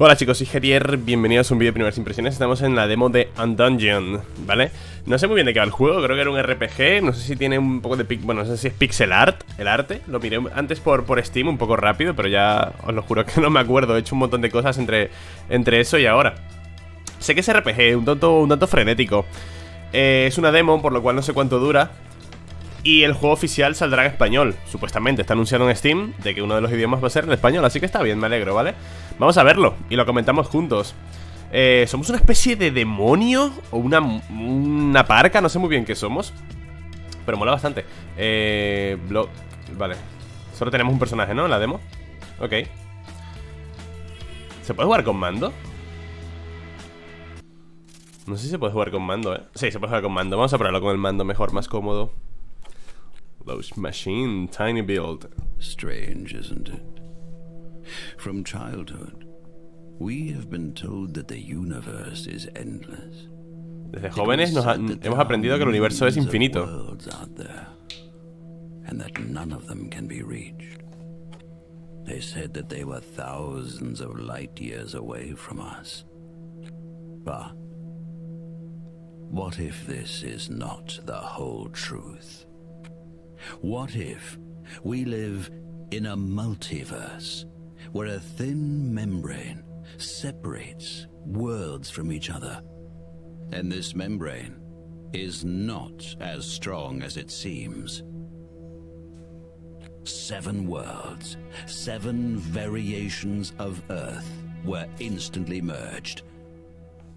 Hola chicos, soy Gerier, bienvenidos a un vídeo de primeras impresiones Estamos en la demo de Undungeon, ¿vale? No sé muy bien de qué va el juego, creo que era un RPG No sé si tiene un poco de... bueno, no sé si es pixel art, el arte Lo miré antes por, por Steam un poco rápido, pero ya os lo juro que no me acuerdo He hecho un montón de cosas entre, entre eso y ahora Sé que es RPG, un tanto, un tanto frenético eh, Es una demo, por lo cual no sé cuánto dura y el juego oficial saldrá en español. Supuestamente está anunciado en Steam de que uno de los idiomas va a ser el español. Así que está bien, me alegro, ¿vale? Vamos a verlo y lo comentamos juntos. Eh, ¿Somos una especie de demonio? ¿O una, una parca? No sé muy bien qué somos. Pero mola bastante. Eh, blog. Vale. Solo tenemos un personaje, ¿no? En la demo. Ok. ¿Se puede jugar con mando? No sé si se puede jugar con mando, ¿eh? Sí, se puede jugar con mando. Vamos a probarlo con el mando mejor, más cómodo. those machine, tiny build. Strange, isn't it? From childhood, we have been told that the universe is endless. Desde jóvenes nos hemos aprendido que el universo es infinito. And that none of them can be reached. They said that they were thousands of light years away from us. But what if this is not the whole truth? What if we live in a multiverse where a thin membrane separates worlds from each other? And this membrane is not as strong as it seems. Seven worlds, seven variations of Earth were instantly merged.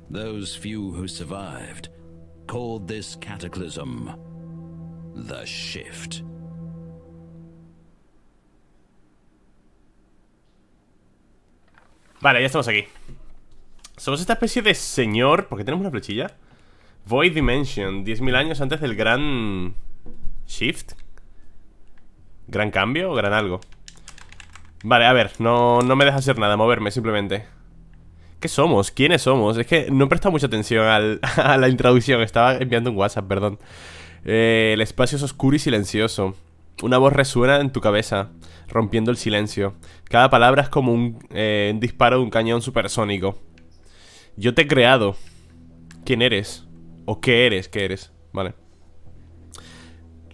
Those few who survived called this cataclysm Shift. Vale, ya estamos aquí. Somos esta especie de señor... ¿Por qué tenemos una flechilla? Void Dimension, 10.000 años antes del gran... Shift. Gran cambio o gran algo. Vale, a ver, no, no me deja hacer nada, moverme simplemente. ¿Qué somos? ¿Quiénes somos? Es que no he prestado mucha atención a la introducción. Estaba enviando un WhatsApp, perdón. Eh, el espacio es oscuro y silencioso. Una voz resuena en tu cabeza, rompiendo el silencio. Cada palabra es como eh, un disparo de un cañón supersónico. Yo te he creado. ¿Quién eres? ¿O qué eres? ¿Qué eres? Vale.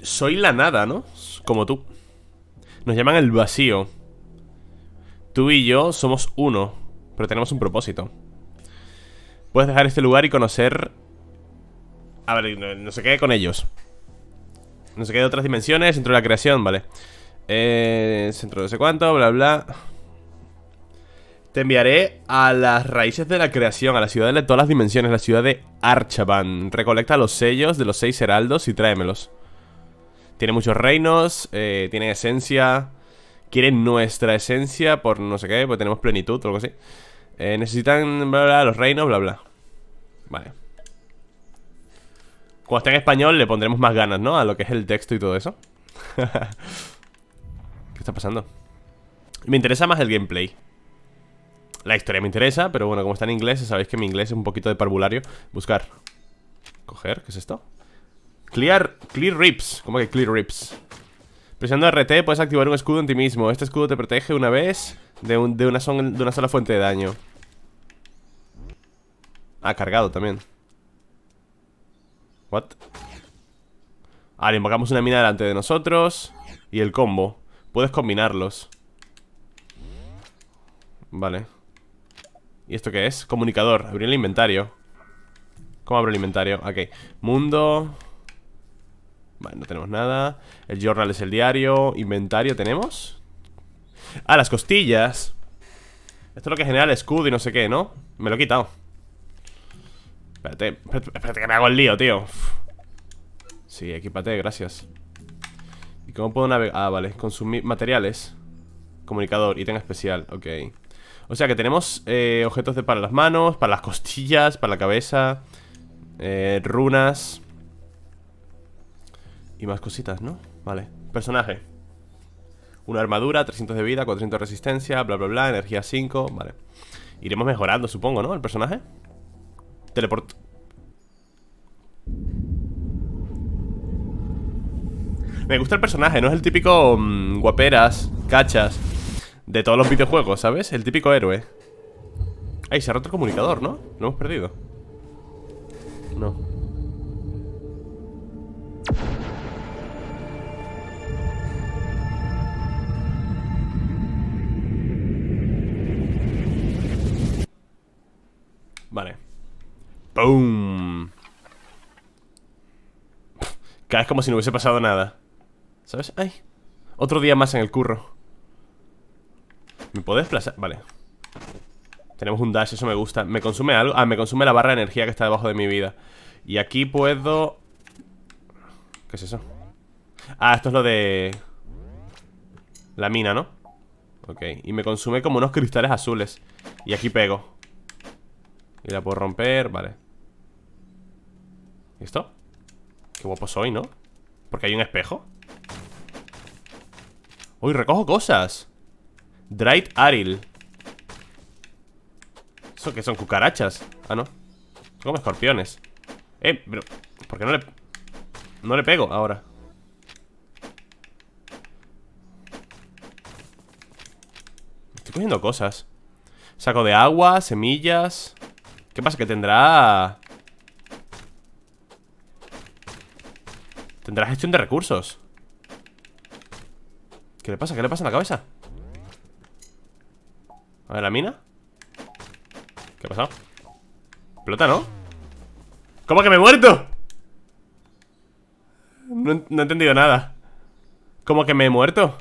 Soy la nada, ¿no? Como tú. Nos llaman el vacío. Tú y yo somos uno, pero tenemos un propósito. Puedes dejar este lugar y conocer a ver, no, se quede con ellos. No se quede otras dimensiones, centro de la creación, vale. Eh, centro de no sé cuánto, bla, bla. Te enviaré a las raíces de la creación, a la ciudad de todas las dimensiones, la ciudad de Archaban. Recolecta los sellos de los seis heraldos y tráemelos. Tiene muchos reinos, eh, tiene esencia. Quiere nuestra esencia por no sé qué, porque tenemos plenitud o algo así. Eh, necesitan bla, bla, los reinos, bla, bla. Vale. Cuando esté en español le pondremos más ganas, ¿no? A lo que es el texto y todo eso ¿Qué está pasando? Me interesa más el gameplay La historia me interesa, pero bueno, como está en inglés Sabéis que mi inglés es un poquito de parvulario Buscar Coger, ¿qué es esto? Clear, clear rips ¿Cómo que clear rips? Presionando RT puedes activar un escudo en ti mismo Este escudo te protege una vez de, una, de una sola fuente de daño Ah, cargado también What? Vale, ah, invocamos una mina delante de nosotros Y el combo Puedes combinarlos Vale ¿Y esto qué es? Comunicador Abrir el inventario ¿Cómo abro el inventario? Ok Mundo Vale, no tenemos nada El journal es el diario Inventario tenemos Ah, las costillas Esto es lo que genera el escudo y no sé qué, ¿no? Me lo he quitado Espérate, espérate, que me hago el lío, tío Sí, equipate, gracias ¿Y cómo puedo navegar? Ah, vale, consumir materiales Comunicador, ítem especial, ok O sea que tenemos eh, objetos de para las manos Para las costillas, para la cabeza eh, Runas Y más cositas, ¿no? Vale, personaje Una armadura, 300 de vida, 400 de resistencia Bla, bla, bla, energía 5, vale Iremos mejorando, supongo, ¿no? El personaje Teleport. Me gusta el personaje, no es el típico mm, guaperas, cachas de todos los videojuegos, ¿sabes? El típico héroe. Ay, se ha roto el comunicador, ¿no? Lo hemos perdido. No. ¡Boom! Caes como si no hubiese pasado nada. ¿Sabes? ¡Ay! Otro día más en el curro. ¿Me puedo desplazar? Vale. Tenemos un dash, eso me gusta. ¿Me consume algo? Ah, me consume la barra de energía que está debajo de mi vida. Y aquí puedo... ¿Qué es eso? Ah, esto es lo de... La mina, ¿no? Ok, y me consume como unos cristales azules Y aquí pego Y la puedo romper, vale ¿Y esto? Qué guapo soy, ¿no? Porque hay un espejo Uy, recojo cosas Dried Aril ¿Eso qué son? ¿Cucarachas? Ah, no como escorpiones Eh, pero ¿Por qué no le... No le pego ahora? Estoy cogiendo cosas Saco de agua, semillas ¿Qué pasa? Que tendrá... Tendrá gestión de recursos ¿Qué le pasa? ¿Qué le pasa en la cabeza? A ver, ¿la mina? ¿Qué ha pasado? Plota, ¿no? ¿Cómo que me he muerto? No, no he entendido nada ¿Cómo que me he muerto?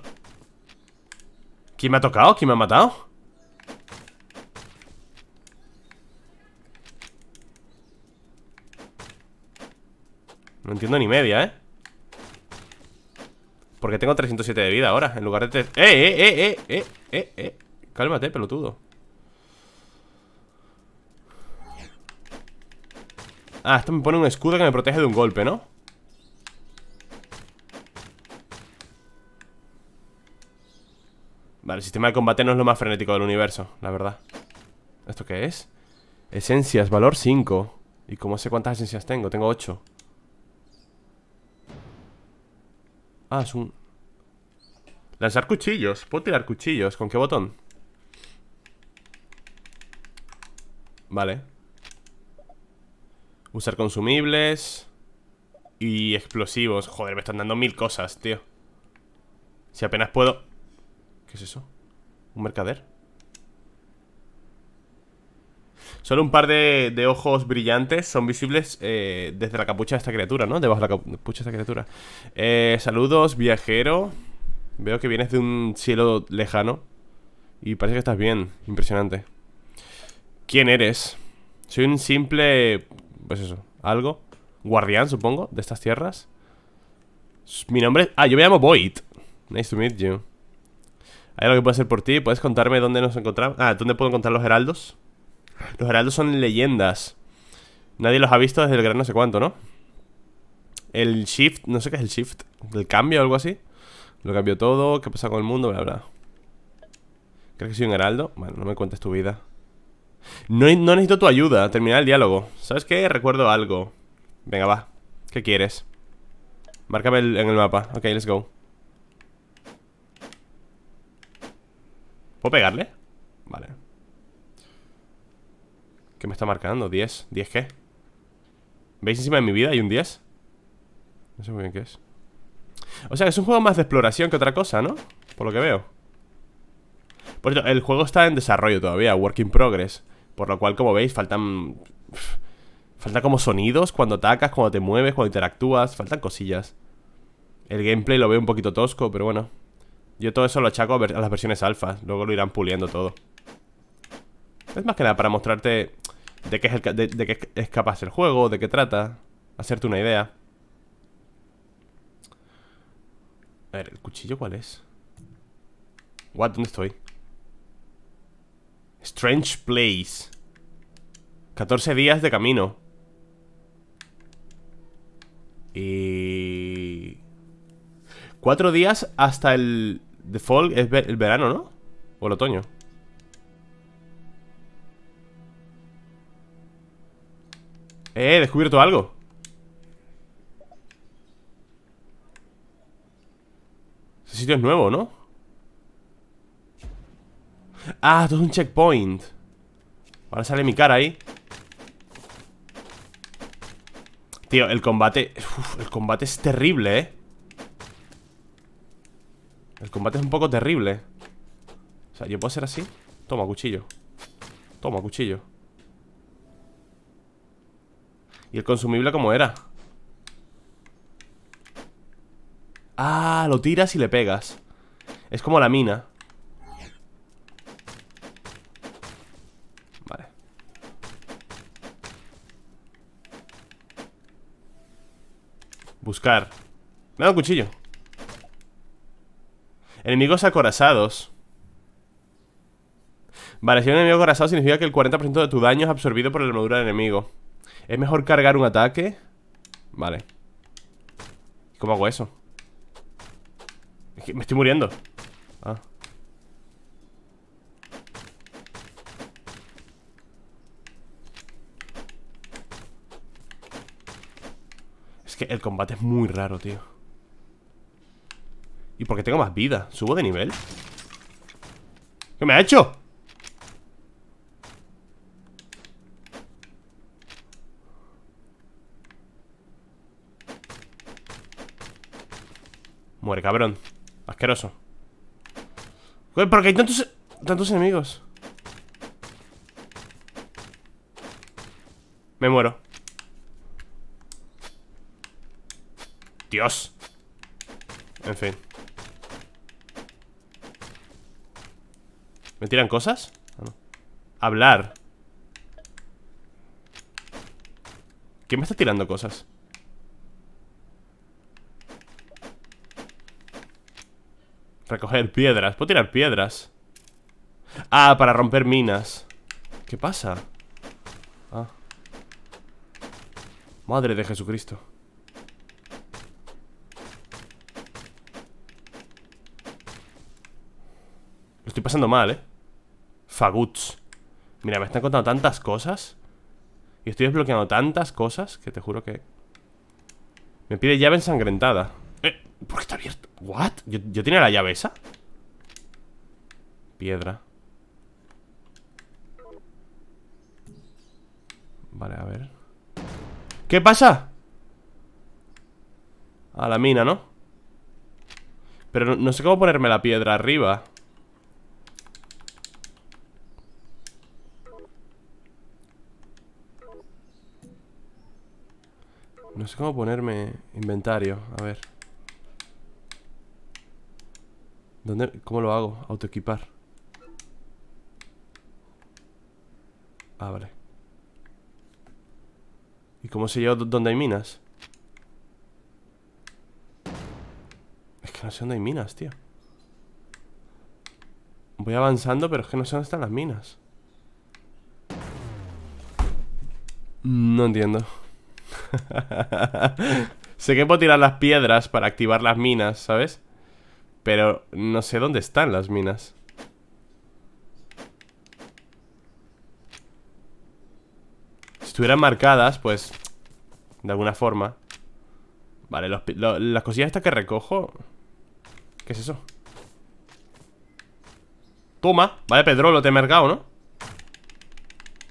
¿Quién me ha tocado? ¿Quién me ha matado? No entiendo ni media, ¿eh? Porque tengo 307 de vida ahora En lugar de ¡Eh eh, eh, eh, eh! ¡Eh, eh, eh! Cálmate, pelotudo Ah, esto me pone un escudo que me protege de un golpe, ¿no? Vale, el sistema de combate no es lo más frenético del universo, la verdad ¿Esto qué es? Esencias, valor 5 ¿Y cómo sé cuántas esencias tengo? Tengo 8 Ah, es un... Lanzar cuchillos. Puedo tirar cuchillos. ¿Con qué botón? Vale. Usar consumibles. Y explosivos. Joder, me están dando mil cosas, tío. Si apenas puedo... ¿Qué es eso? ¿Un mercader? Solo un par de, ojos brillantes son visibles eh, desde la capucha de esta criatura, ¿no? Debajo de la capucha de esta criatura. Eh, saludos, viajero. Veo que vienes de un cielo lejano. Y parece que estás bien. Impresionante. ¿Quién eres? Soy un simple... Pues eso, algo. Guardián, supongo, de estas tierras. Mi nombre es... Ah, yo me llamo Void. Nice to meet you. ¿Hay algo que pueda hacer por ti? ¿Puedes contarme dónde nos encontramos? Ah, ¿dónde puedo encontrar los heraldos? Los heraldos son leyendas. Nadie los ha visto desde el gran no sé cuánto, ¿no? El shift, no sé qué es el shift. El cambio o algo así. Lo cambió todo, qué pasa con el mundo, bla, bla. ¿Crees que soy un heraldo? Bueno, no me cuentes tu vida. No, no necesito tu ayuda, terminar el diálogo. ¿Sabes qué? Recuerdo algo. Venga, va. ¿Qué quieres? Márcame en el mapa. Ok, let's go. ¿Puedo pegarle? ¿Qué me está marcando? ¿10? ¿10 qué? ¿Veis encima de mi vida hay un 10? No sé muy bien qué es O sea, es un juego más de exploración que otra cosa, ¿no? Por lo que veo Por cierto, el juego está en desarrollo todavía Work in progress Por lo cual, como veis, faltan... Faltan como sonidos cuando atacas, cuando te mueves, cuando interactúas Faltan cosillas El gameplay lo veo un poquito tosco, pero bueno Yo todo eso lo achaco a, a las versiones alfa Luego lo irán puliendo todo Es más que nada para mostrarte de qué, es el, es capaz el juego, de qué trata, hacerte una idea. A ver, ¿el cuchillo cuál es? What? ¿Dónde estoy? Strange Place 14 días de camino Y... 4 días hasta el... The fall es el verano, ¿no? O el otoño Eh, he descubierto algo Ese sitio es nuevo, ¿no? Ah, todo un checkpoint Ahora sale mi cara ahí Tío, el combate... el combate es terrible, ¿eh? El combate es un poco terrible O sea, ¿yo puedo hacer así? Toma, cuchillo Toma, cuchillo ¿Y el consumible como era? Ah, lo tiras y le pegas Es como la mina Vale Buscar Me da un cuchillo Enemigos acorazados Vale, si hay un enemigo acorazado significa que el 40% de tu daño es absorbido por la armadura del enemigo ¿Es mejor cargar un ataque? Vale ¿Cómo hago eso? me estoy muriendo Ah Es que el combate es muy raro, tío ¿Y por qué tengo más vida? ¿Subo de nivel? ¿Qué me ha hecho? Muere, cabrón Asqueroso ¿por qué hay tantos, tantos enemigos? Me muero Dios En fin ¿Me tiran cosas? Ah, Hablar ¿Quién me está tirando cosas? Recoger piedras. ¿Puedo tirar piedras? Ah, para romper minas. ¿Qué pasa? Ah. Madre de Jesucristo. Lo estoy pasando mal, ¿eh? Faguts. Mira, me están contando tantas cosas. Y estoy desbloqueando tantas cosas que te juro que... Me pide llave ensangrentada. ¿Por qué está abierto? ¿What? ¿Yo, yo tenía la llave esa? Piedra Vale, a ver ¿Qué pasa? A la mina, ¿no? Pero no sé cómo ponerme la piedra arriba No sé cómo ponerme inventario A ver ¿Cómo lo hago? Autoequipar. Ah, vale. ¿Y cómo se lleva donde hay minas? Es que no sé dónde hay minas, tío. Voy avanzando, pero es que no sé dónde están las minas. No entiendo. sé que puedo tirar las piedras para activar las minas, ¿sabes? Pero no sé dónde están las minas. Si estuvieran marcadas, pues... De alguna forma. Vale, las cosillas estas que recojo... ¿Qué es eso? Toma. Vale, Pedro, lo te he mercado, ¿no?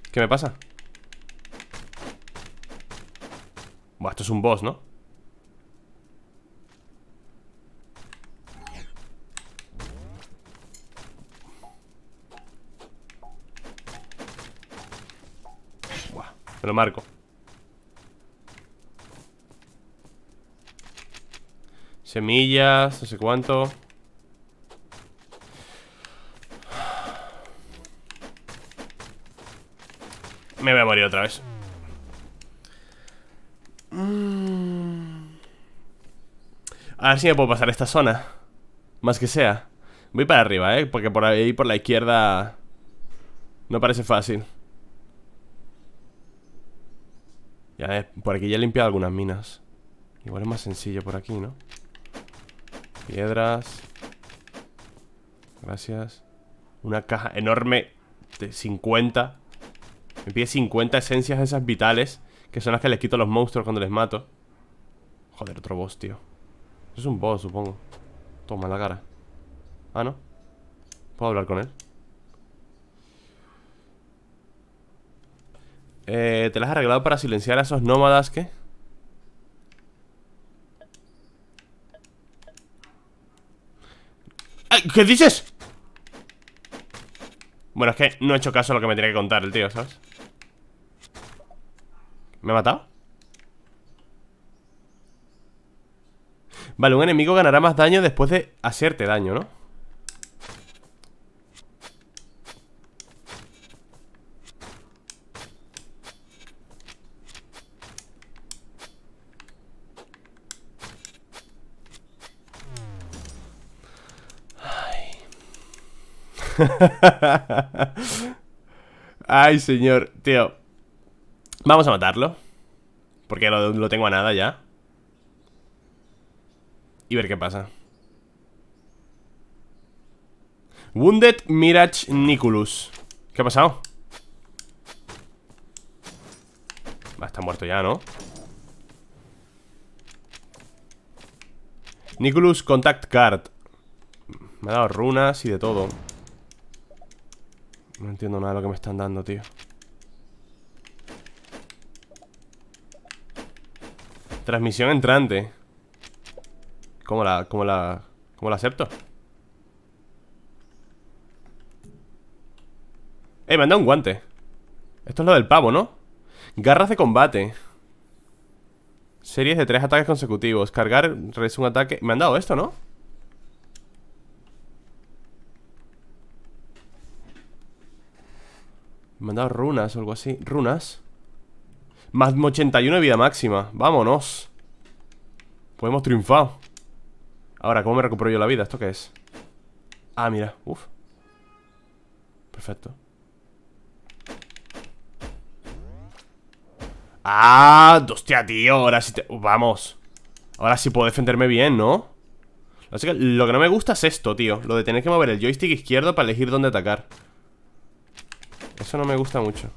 ¿Qué me pasa? Buah, esto es un boss, ¿no? lo marco. Semillas, no sé cuánto. Me voy a morir otra vez. Mm. A ver si me puedo pasar esta zona. Más que sea. Voy para arriba, ¿eh? Porque por ahí, por la izquierda... No parece fácil. por aquí ya he limpiado algunas minas Igual es más sencillo por aquí, ¿no? Piedras Gracias Una caja enorme de 50 Me pide 50 esencias esas vitales Que son las que les quito a los monstruos cuando les mato Joder, otro boss, tío Es un boss, supongo Toma la cara Ah, ¿no? ¿Puedo hablar con él? Eh, ¿Te las has arreglado para silenciar a esos nómadas que? ¿Qué dices? Bueno, es que no he hecho caso a lo que me tiene que contar el tío, ¿sabes? ¿Me ha matado? Vale, un enemigo ganará más daño después de hacerte daño, ¿no? Ay, señor, tío. Vamos a matarlo. Porque lo, lo tengo a nada ya. Y ver qué pasa. Wounded Mirage Nicholas ¿Qué ha pasado? Va, está muerto ya, ¿no? Nicholas Contact Card. Me ha dado runas y de todo. No entiendo nada de lo que me están dando, tío Transmisión entrante ¿Cómo la, cómo la, cómo la acepto? Eh, me han dado un guante Esto es lo del pavo, ¿no? Garras de combate Series de tres ataques consecutivos Cargar, es un ataque Me han dado esto, ¿no? Me han dado runas o algo así Runas Más 81 de vida máxima Vámonos Podemos triunfar triunfado Ahora, ¿cómo me recupero yo la vida? ¿Esto qué es? Ah, mira Uf Perfecto ¡Ah! ¡Hostia, tío! Ahora sí te... Vamos Ahora sí puedo defenderme bien, ¿no? lo que no me gusta es esto, tío Lo de tener que mover el joystick izquierdo para elegir dónde atacar eso no me gusta mucho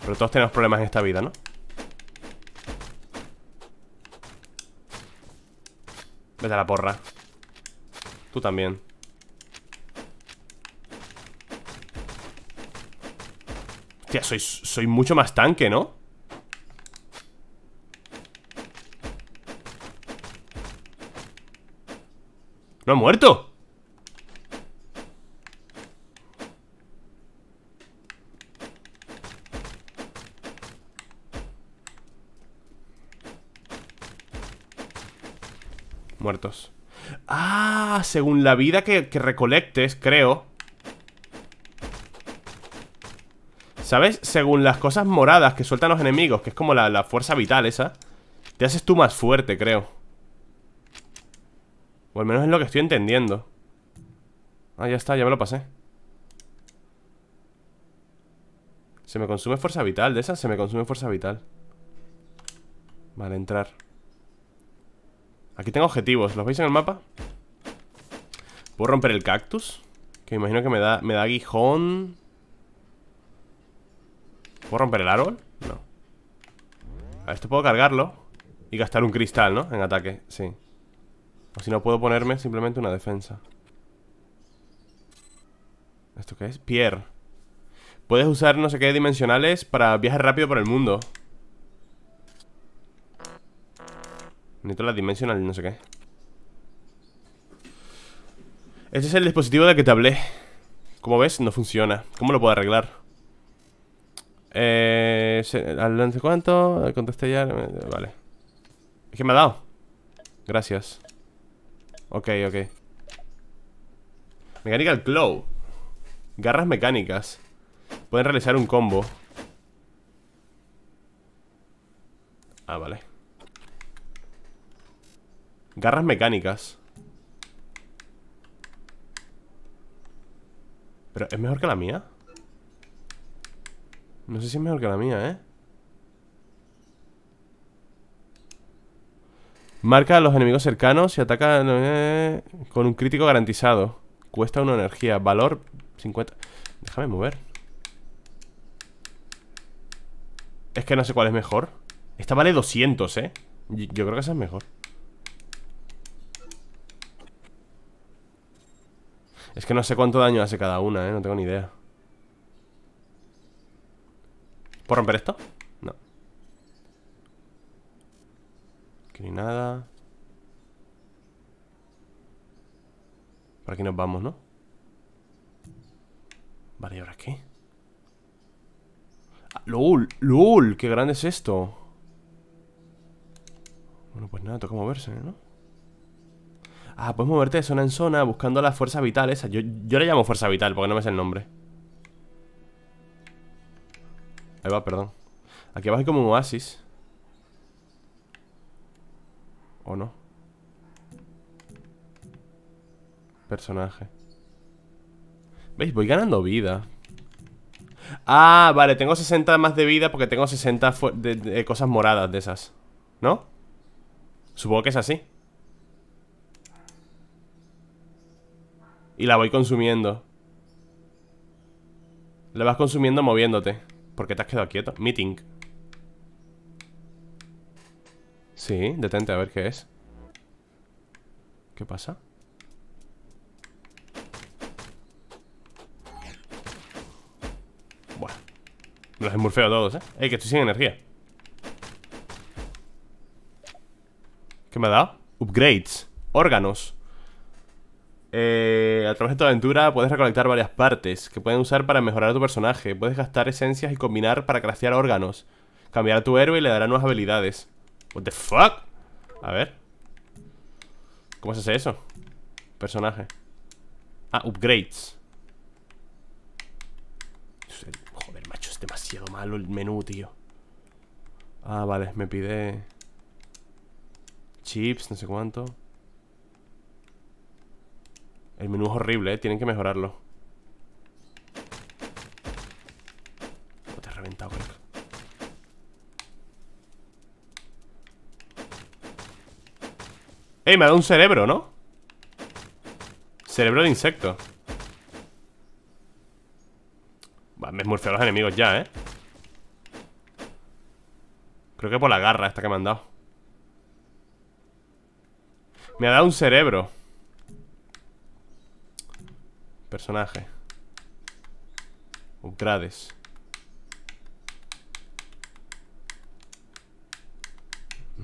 Pero todos tenemos problemas en esta vida, ¿no? Vete a la porra Tú también Hostia, soy, soy mucho más tanque, ¿no? ¡No ha muerto! Muertos Ah, según la vida que, recolectes, creo ¿Sabes? Según las cosas moradas que sueltan los enemigos Que es como la, fuerza vital esa Te haces tú más fuerte, creo O al menos es lo que estoy entendiendo Ah, ya está, ya me lo pasé Se me consume fuerza vital De esa se me consume fuerza vital Vale, entrar Aquí tengo objetivos, ¿los veis en el mapa? ¿Puedo romper el cactus? Que me imagino que me da, me da aguijón ¿Puedo romper el árbol? No A esto puedo cargarlo Y gastar un cristal, ¿no? En ataque, sí O si no, puedo ponerme simplemente una defensa ¿Esto qué es? Pierre Puedes usar no sé qué dimensionales para viajar rápido por el mundo Necesito la Dimensional, no sé qué Este es el dispositivo del que te hablé Como ves, no funciona ¿Cómo lo puedo arreglar? Eh... ¿Al cuánto? Contesté ya Vale Es que me ha dado Gracias Ok, ok Mechanical Claw Garras mecánicas Pueden realizar un combo Ah, vale Garras mecánicas ¿Pero es mejor que la mía? No sé si es mejor que la mía, ¿eh? Marca a los enemigos cercanos y ataca eh, con un crítico garantizado. Cuesta una energía. Valor 50. Déjame mover. Es que no sé cuál es mejor. Esta vale 200, ¿eh? Yo creo que esa es mejor. Es que no sé cuánto daño hace cada una, ¿eh? No tengo ni idea ¿Puedo romper esto? No Aquí ni nada Por aquí nos vamos, ¿no? Vale, ¿y ahora qué? Ah, ¡Lul! ¡Lul! ¡Qué grande es esto! Bueno, pues nada, toca moverse, ¿no? Ah, puedes moverte de zona en zona buscando las fuerzas vitales. Yo, yo le llamo fuerza vital porque no me sé el nombre. Ahí va, perdón. Aquí abajo hay como un oasis. ¿O no? Personaje. ¿Veis? Voy ganando vida. Ah, vale, tengo 60 más de vida porque tengo 60 de cosas moradas de esas. ¿No? Supongo que es así. Y la voy consumiendo. La vas consumiendo moviéndote. porque te has quedado quieto? Meeting. Sí, detente a ver qué es. ¿Qué pasa? Bueno Me los emburfeo todos, ¿eh? Ey, que estoy sin energía. ¿Qué me ha dado? Upgrades. Órganos. Eh, a través de tu aventura puedes recolectar varias partes que pueden usar para mejorar a tu personaje. Puedes gastar esencias y combinar para craftear órganos. Cambiar a tu héroe y le dará nuevas habilidades. What the fuck? A ver. ¿Cómo se hace eso? Personaje. Ah, upgrades. Joder, macho, es demasiado malo el menú, tío. Ah, vale, me pide... Chips, no sé cuánto. El menú es horrible, ¿eh? Tienen que mejorarlo. te he reventado, ¡Ey! Me ha dado un cerebro, ¿no? Cerebro de insecto. Va, me esmurfeo a los enemigos ya, ¿eh? Creo que por la garra esta que me han dado. Me ha dado un cerebro. Personaje. Upgrades.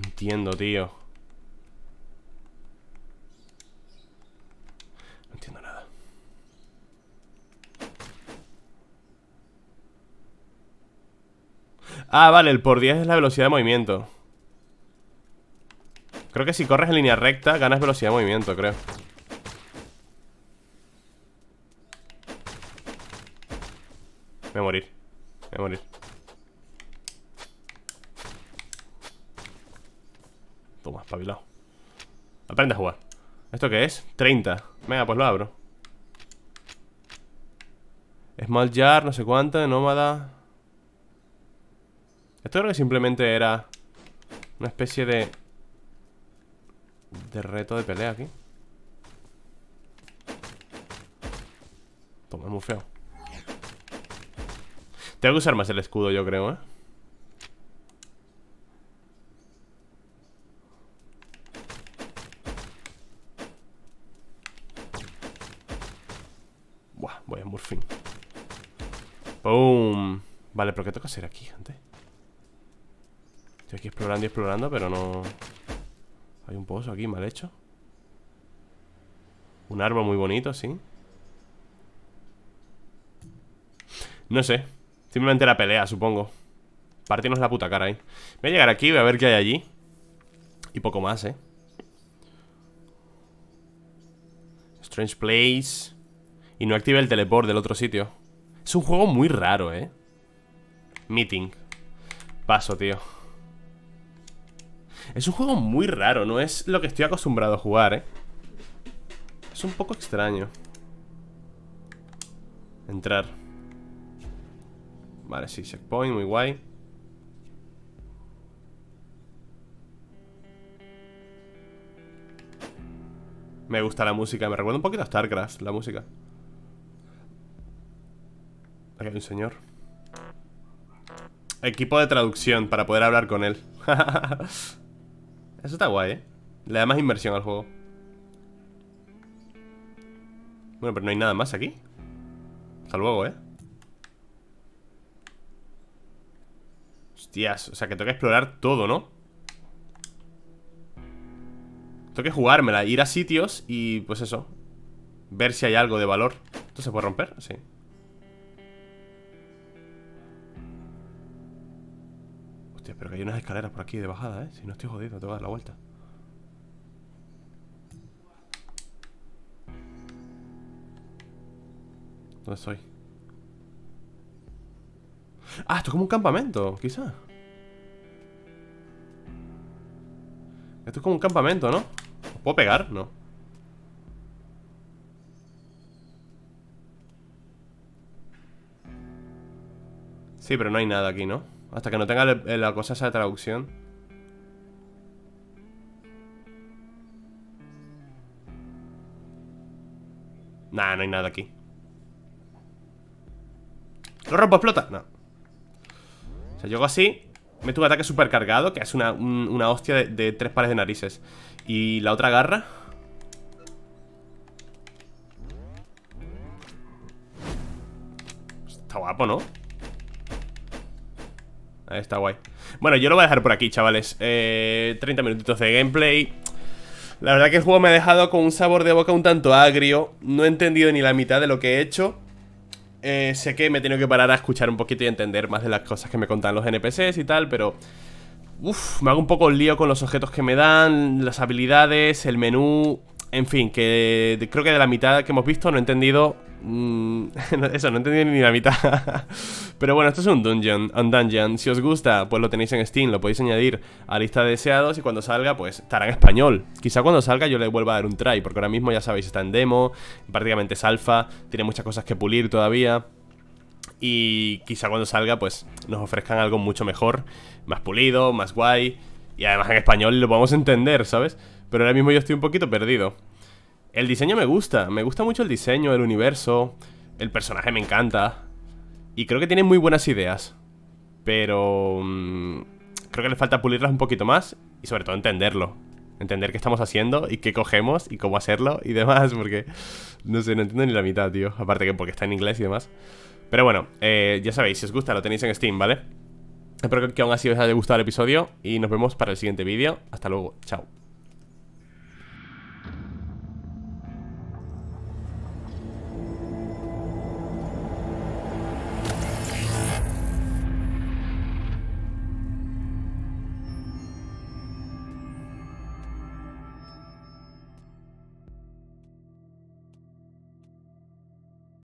Entiendo, tío. No entiendo nada. Ah, vale, el por 10 es la velocidad de movimiento. Creo que si corres en línea recta ganas velocidad de movimiento, creo. morir. Toma, espabilado. Aprende a jugar. ¿Esto qué es? 30. Venga, pues lo abro. Small jar, no sé cuánto, nómada. Esto creo que simplemente era una especie de... De reto de pelea aquí. Toma, es muy feo. Tengo que usar más el escudo, yo creo, ¿eh? Buah, voy a Murfin ¡Pum! Vale, pero ¿qué toca hacer aquí, gente? Estoy aquí explorando y explorando, pero no... Hay un pozo aquí mal hecho Un árbol muy bonito, sí No sé Simplemente la pelea, supongo Partirnos la puta cara ahí eh. Voy a llegar aquí, voy a ver qué hay allí Y poco más, eh Strange Place Y no active el teleport del otro sitio Es un juego muy raro, eh Meeting Paso, tío Es un juego muy raro No es lo que estoy acostumbrado a jugar, eh Es un poco extraño Entrar Vale, sí, checkpoint, muy guay Me gusta la música, me recuerda un poquito a StarCraft, la música Aquí hay un señor Equipo de traducción para poder hablar con él Eso está guay, ¿eh? Le da más inversión al juego Bueno, pero no hay nada más aquí Hasta luego, ¿eh? Hostias, o sea que tengo que explorar todo, ¿no? Tengo que jugármela, ir a sitios y pues eso Ver si hay algo de valor ¿Esto se puede romper? Sí Hostia, pero que hay unas escaleras por aquí de bajada, ¿eh? Si no estoy jodido, tengo que dar la vuelta ¿Dónde estoy? Ah, esto es como un campamento, quizás. Esto es como un campamento, ¿no? ¿Puedo pegar? No. Sí, pero no hay nada aquí, ¿no? Hasta que no tenga la cosa esa de traducción. Nah, no hay nada aquí. ¡Lo rompo, explota! No. O sea, hago así, meto un ataque cargado que es una, hostia de, tres pares de narices. Y la otra garra... Está guapo, ¿no? Ahí está guay. Bueno, yo lo voy a dejar por aquí, chavales. Eh, 30 minutitos de gameplay. La verdad que el juego me ha dejado con un sabor de boca un tanto agrio. No he entendido ni la mitad de lo que he hecho. Eh, sé que me he tenido que parar a escuchar un poquito y entender más de las cosas que me contan los NPCs y tal, pero... Uf, me hago un poco el lío con los objetos que me dan, las habilidades, el menú... En fin, que creo que de la mitad que hemos visto no he entendido Mm, eso, no entendí ni la mitad. Pero bueno, esto es un dungeon, un dungeon. Si os gusta, pues lo tenéis en Steam, lo podéis añadir a lista de deseados y cuando salga, pues estará en español. Quizá cuando salga yo le vuelva a dar un try, porque ahora mismo ya sabéis, está en demo, prácticamente es alfa, tiene muchas cosas que pulir todavía. Y quizá cuando salga, pues nos ofrezcan algo mucho mejor, más pulido, más guay. Y además en español lo podemos entender, ¿sabes? Pero ahora mismo yo estoy un poquito perdido. El diseño me gusta, me gusta mucho el diseño, el universo, el personaje me encanta. Y creo que tiene muy buenas ideas. Pero... Mm, creo que le falta pulirlas un poquito más y sobre todo entenderlo. Entender qué estamos haciendo y qué cogemos y cómo hacerlo y demás, porque no sé, no entiendo ni la mitad, tío. Aparte que porque está en inglés y demás. Pero bueno, eh, ya sabéis, si os gusta lo tenéis en Steam, ¿vale? Espero que aún así os haya gustado el episodio y nos vemos para el siguiente vídeo. Hasta luego, chao.